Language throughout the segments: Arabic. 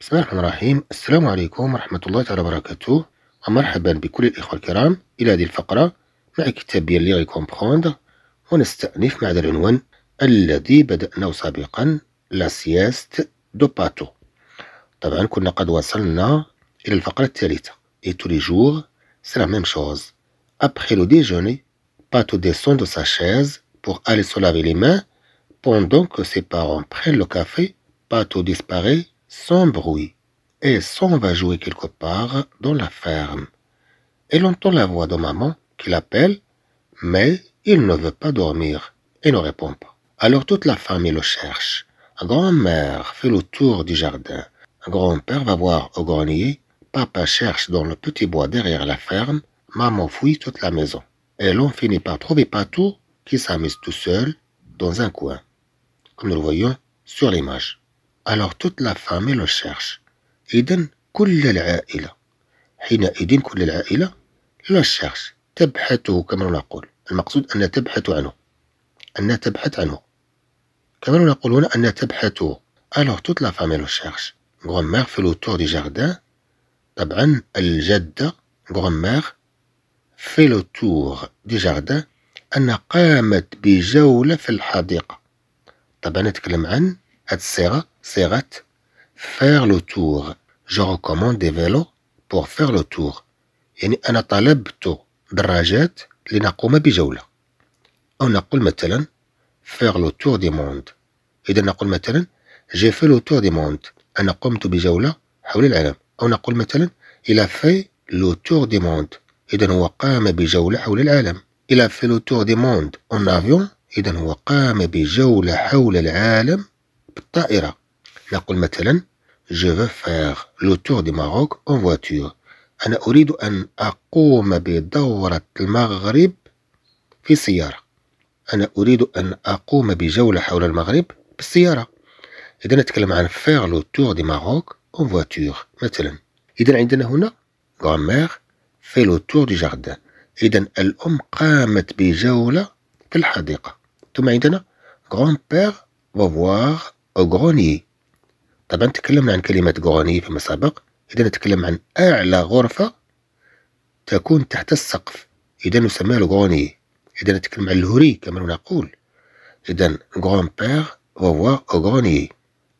بسم الله الرحمن الرحيم السلام عليكم ورحمة الله تعالى وبركاته ومرحبا بكل الإخوة الكرام إلى هذه الفقرة مع كتابي لي كومبخوندر ونستأنف مع هذا العنوان الذي بدأناه سابقا لا سياست دو باتو طبعا كنا قد وصلنا إلى الفقرة الثالثة et tous les jours c'est la même chose après le déjeuner Pato descend de sa chaise pour aller se laver les mains pendant que ses parents prennent le café Pato disparaît sans bruit, et Son va jouer quelque part dans la ferme. Elle entend la voix de maman qui l'appelle, mais il ne veut pas dormir et ne répond pas. Alors toute la famille le cherche. Grand-mère fait le tour du jardin. Grand-père va voir au grenier. Papa cherche dans le petit bois derrière la ferme. Maman fouille toute la maison. Et l'on finit par trouver Patou qui s'amuse tout seul dans un coin, comme nous le voyons sur l'image. alors toute la famille le cherche إذا كل العائلة حينئذ كل العائلة لا الشخص تبحثه كما نقول المقصود أن تبحث عنه أن تبحث عنه كما نقول هنا أن تبحث alors toute la famille le cherche grand-mère fait le tour du jardin طبعا الجدة grand-mère fait le tour du jardin أن قامت بجولة في الحديقة طبعا نتكلم عن هاد الصيغة صيغة faire لو تور جو recommande دي فيلو بور faire لو تور يعني أنا طلبت دراجات لنقوم بجولة أو نقول مثلا faire لو تور دي موند إذا نقول مثلا جي fait لو تور دي موند أنا قمت بجولة حول العالم أو نقول مثلا il في لو تور دي موند إذا هو قام بجولة حول العالم il في لو تور دي موند اون افيون إذا هو قام بجولة حول العالم بالطائرة نقول مثلا Je veux faire le tour du Maroc en voiture. أنا أريد أن أقوم بدورة المغرب في سياره أنا أريد أن أقوم بجولة حول المغرب بالسيارة. إذا نتكلم عن faire le tour du Maroc en voiture مثلا. إذا عندنا هنا grand-mère fait le tour du jardin. إذا الأم قامت بجولة في الحديقة. ثم عندنا grand-père va voir au grenier. طبعا تكلمنا عن كلمة غوني فيما سبق إذا نتكلم عن أعلى غرفة تكون تحت السقف إذا نسميها الغوني إذا نتكلم عن الهوري كما نقول إذا غون بير هو غوني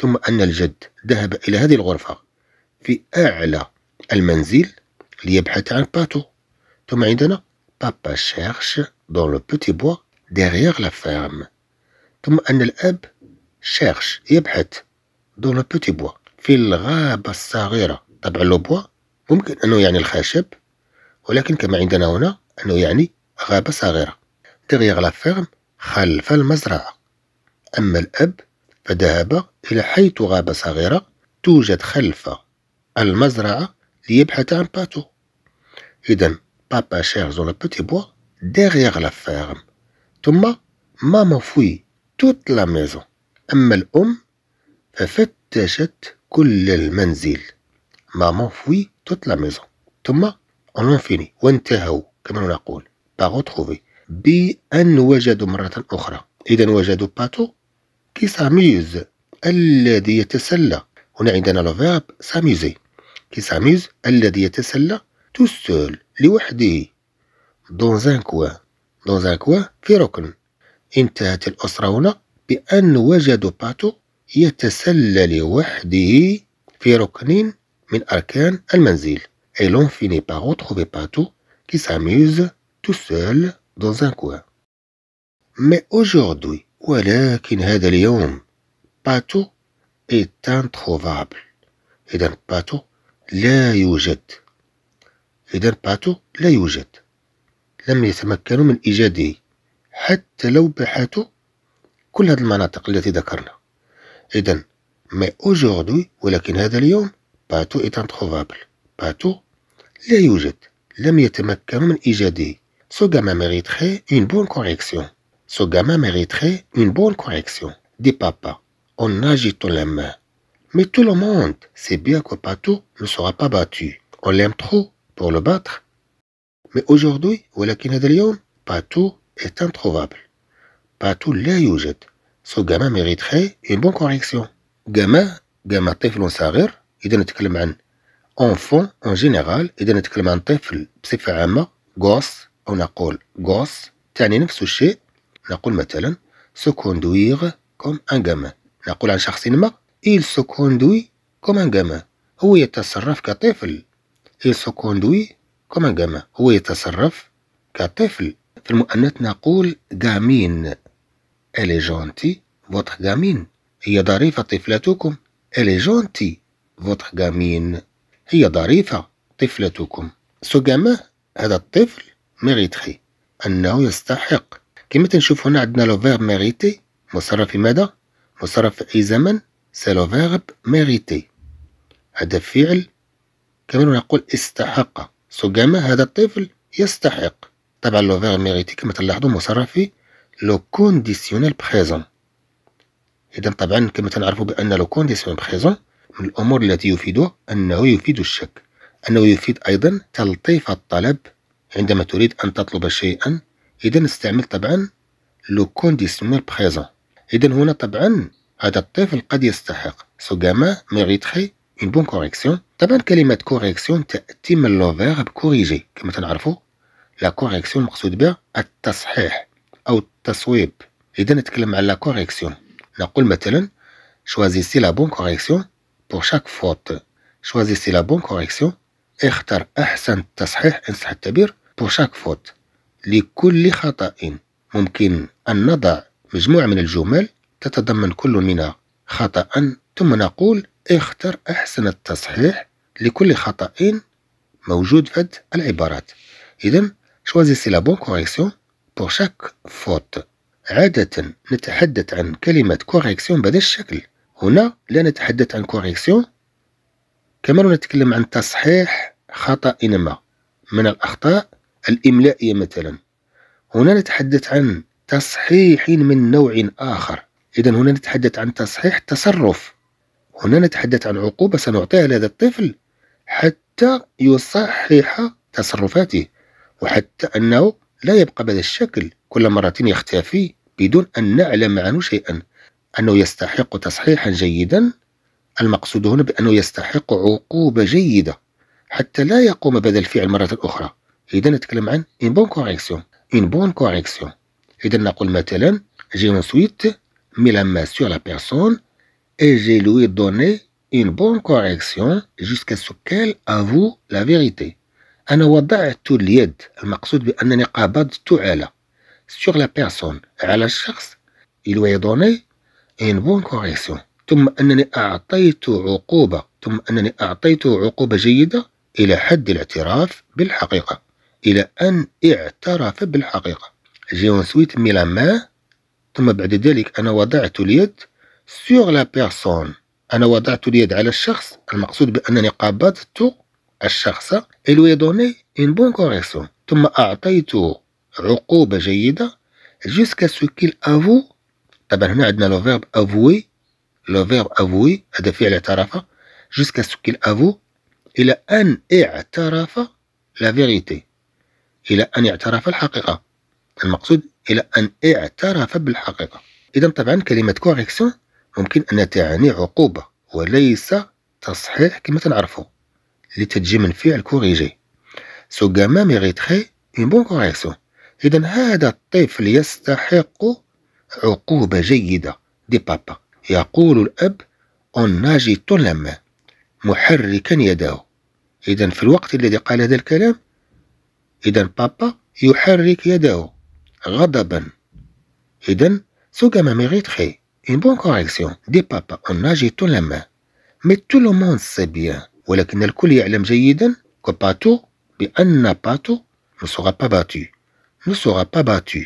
ثم أن الجد ذهب إلى هذه الغرفة في أعلى المنزل ليبحث عن باتو ثم عندنا بابا شيرش دون لو بوتي بوا ديغيغ لا فيرم ثم أن الأب شيرش يبحث دون لو بوتي بوا في الغابة الصغيرة طبعا لو بوا ممكن أنه يعني الخشب ولكن كما عندنا هنا أنه يعني غابة صغيرة دغيغ لا فيرم خلف المزرعة أما الأب فذهب إلى حيث غابة صغيرة توجد خلف المزرعة ليبحث عن باتو إذا بابا شيرز ولا بوتي بوا دغيغ لا فيرم ثم ماما فوي توت لا ميزون أما الأم ففتشت كل المنزل مامون فوي توت لا ميزون ثم اون en وانتهوا كما نقول par retrouver بأن وجدوا مرة أخرى إذا وجدوا باتو كي ساميوز الذي يتسلى هنا عندنا لو فيرب ساميوزي كي ساميوز الذي يتسلى تو سول لوحده دون ان كوان دون ان كوان في ركن انتهت الأسرة هنا بأن وجدوا باتو يتسلى لوحده في ركن من أركان المنزل et l'on finit par retrouver Pato qui s'amuse tout seul dans un coin. Mais aujourd'hui, ولكن هذا اليوم باتو est introuvable. Et إذا باتو لا يوجد. إذا باتو لا يوجد. لم يتمكنوا من إيجاده حتى لو بحثوا كل هذه المناطق التي ذكرناها. mais aujourd'hui ولكن هذا اليوم est introuvable باتو les يوجد لم ce gamin mériterait une bonne correction ce gamin mériterait une bonne correction dit papa en agitant les mains. mais tout le monde sait bien que Pato ne sera pas battu. On l'aime trop pour le battre. Mais aujourd'hui, ولكن هذا اليوم, Pato est introuvable. Pato les يوجد. سو قاما ما يغيتخي اون بون كونيكسيون قاما قاما طفل صغير اذا نتكلم عن اونفون اون جينيرال اذا نتكلم عن طفل بصفه عامه غوس او نقول غوس تعني نفس الشيء نقول مثلا سو كوندويغ كوم ان قاما نقول عن شخص ما il se conduit comme un gamin هو يتصرف كطفل il se conduit comme un gamin هو يتصرف كطفل في المؤنث نقول قامين Elle est gentille, votre gamine. هي ظريفة طفلتكم. Elle est gentille, votre gamine. هي ظريفة طفلتكم. سو gamin, هذا الطفل ميريتري أنه يستحق. كما تنشوف هنا عندنا لو فيرب ميريتي مصرف في ماذا؟ مصرف في أي زمن؟ سي لو فيرب ميريتي. هذا فعل كما نقول استحق. سو gamin هذا الطفل يستحق. طبعا لو فيرب ميريتي كما تلاحظوا مصرف في لو كونديسيونيل بريزون إذا طبعا كما تنعرفوا بأن لو كونديسيونيل بريزون من الأمور التي يفيده أنه يفيد الشك أنه يفيد أيضا تلطيف الطلب عندما تريد أن تطلب شيئا إذا استعمل طبعا لو كونديسيونيل بريزون إذا هنا طبعا هذا الطفل قد يستحق سو جاما ميريتري اون بون كوريكسيون طبعا كلمة كوريكسيون تأتي من لو فيرب كوريجي كما تنعرفوا لا كوريكسيون المقصود بها التصحيح أو التصويب إذا نتكلم على كوريكسيون نقول مثلا شوازيسي لا بون كوريكسيون بور شاك فوت شوازيسي لا بون كوريكسيون اختر أحسن تصحيح إن صح التعبير بور شاك فوت لكل خطأ ممكن أن نضع مجموعة من الجمل تتضمن كل منها خطأ ثم نقول اختر أحسن التصحيح لكل خطأ موجود في العبارات إذا شوازيسي لا بون كوريكسيون pour شاك faute عادة نتحدث عن كلمة كوريكسيون بهذا الشكل هنا لا نتحدث عن كوريكسيون كما نتكلم عن تصحيح خطأ ما من الأخطاء الإملائية مثلا هنا نتحدث عن تصحيح من نوع آخر إذا هنا نتحدث عن تصحيح تصرف هنا نتحدث عن عقوبة سنعطيها لهذا الطفل حتى يصحح تصرفاته وحتى أنه لا يبقى بهذا الشكل كل مرة يختفي بدون أن نعلم عنه شيئا أنه يستحق تصحيحا جيدا المقصود هنا بأنه يستحق عقوبة جيدة حتى لا يقوم بهذا الفعل مرة أخرى إذا نتكلم عن إن بون كوريكسيون إن بون كوريكسيون إذا نقول مثلا جي ensuite مي لا ما سور لا بيرسون إي جي لوي دوني إن بون كوريكسيون جيسكا jusqu'à ce أفو لا فيغيتي أنا وضعت اليد المقصود بأنني قبضت على سور لا بيرسون على الشخص il lui a donné une bonne correction ثم أنني أعطيت عقوبة ثم أنني أعطيت عقوبة جيدة إلى حد الاعتراف بالحقيقة إلى أن اعترف بالحقيقة جي سويت مي لا main ثم بعد ذلك أنا وضعت اليد سور لا بيرسون أنا وضعت اليد على الشخص المقصود بأنني قبضت الشخص et دوني اون بون bonne ثم أعطيته عقوبة جيدة جوسكا سو كيل افو طبعا هنا عندنا لو فيرب افوي لو فيرب افوي هذا فعل اعترف جوسكا سو كيل افو إلى أن اعترف لا فيريتي إلى أن اعترف الحقيقة المقصود إلى أن اعترف بالحقيقة إذا طبعا كلمة كوريكسيون ممكن أن تعني عقوبة وليس تصحيح كما تنعرفه اللي تتجي من فعل كوريجي سو غاما ميغيتخي اون بون كوريكسيون اذا هذا الطفل يستحق عقوبه جيده دي بابا يقول الاب اون ناجي لما محركا يداه اذا في الوقت الذي قال هذا الكلام اذا بابا يحرك يداه غضبا اذا سو غاما ميغيتخي اون بون كوريكسيون دي بابا اون ناجي لما مي تو لو موند سي بيان ولكن الكل يعلم جيدا كباتو بأن باتو ne با pas battu با sera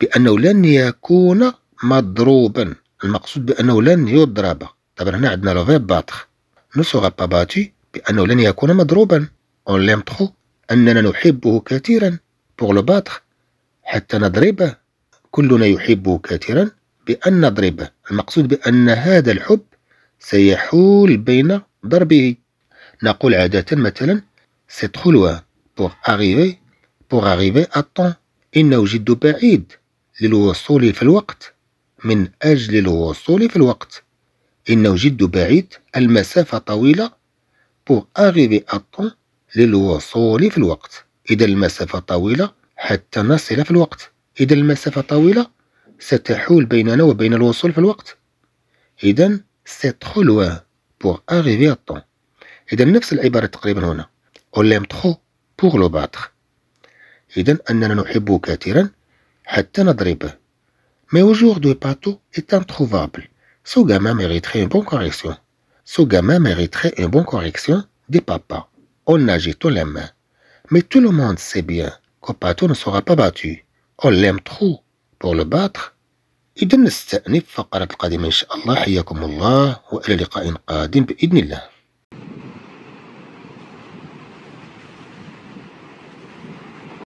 بأنه لن يكون مضروبا المقصود بأنه لن يضرب طبعا هنا عندنا لو فيب باتخ ne با pas بأنه لن يكون مضروبا اون l'aime تخو أننا نحبه كثيرا بوغ لو باتخ حتى نضربه كلنا يحبه كثيرا بأن نضربه المقصود بأن هذا الحب سيحول بين ضربه نقول عادة مثلا سي خلوة pour arriver pour arriver à temps إنه جد بعيد للوصول في الوقت من أجل الوصول في الوقت إنه جد بعيد المسافة طويلة بور أغيفي أطون للوصول في الوقت إذا المسافة طويلة حتى نصل في الوقت إذا المسافة طويلة ستحول بيننا وبين الوصول في الوقت إذا سي تخو loin pour arriver à إذا نفس العبارة تقريبا هنا أون أوليم تخو بوغ لو باتخ إذا أننا نحبه كثيرا حتى نضربه مي وجور دو باتو إتان تخوفابل سو غاما ميغيتخي أون بون كوريكسيون سو غاما ميغيتخي أون بون كوريكسيون دي بابا أون أجيتو لا مان مي تو لو موند سي بيان كو باتو نو با باتو أوليم تخو بوغ لو باتخ إذا نستأنف فقرة القادمة إن شاء الله حياكم الله وإلى لقاء قادم بإذن الله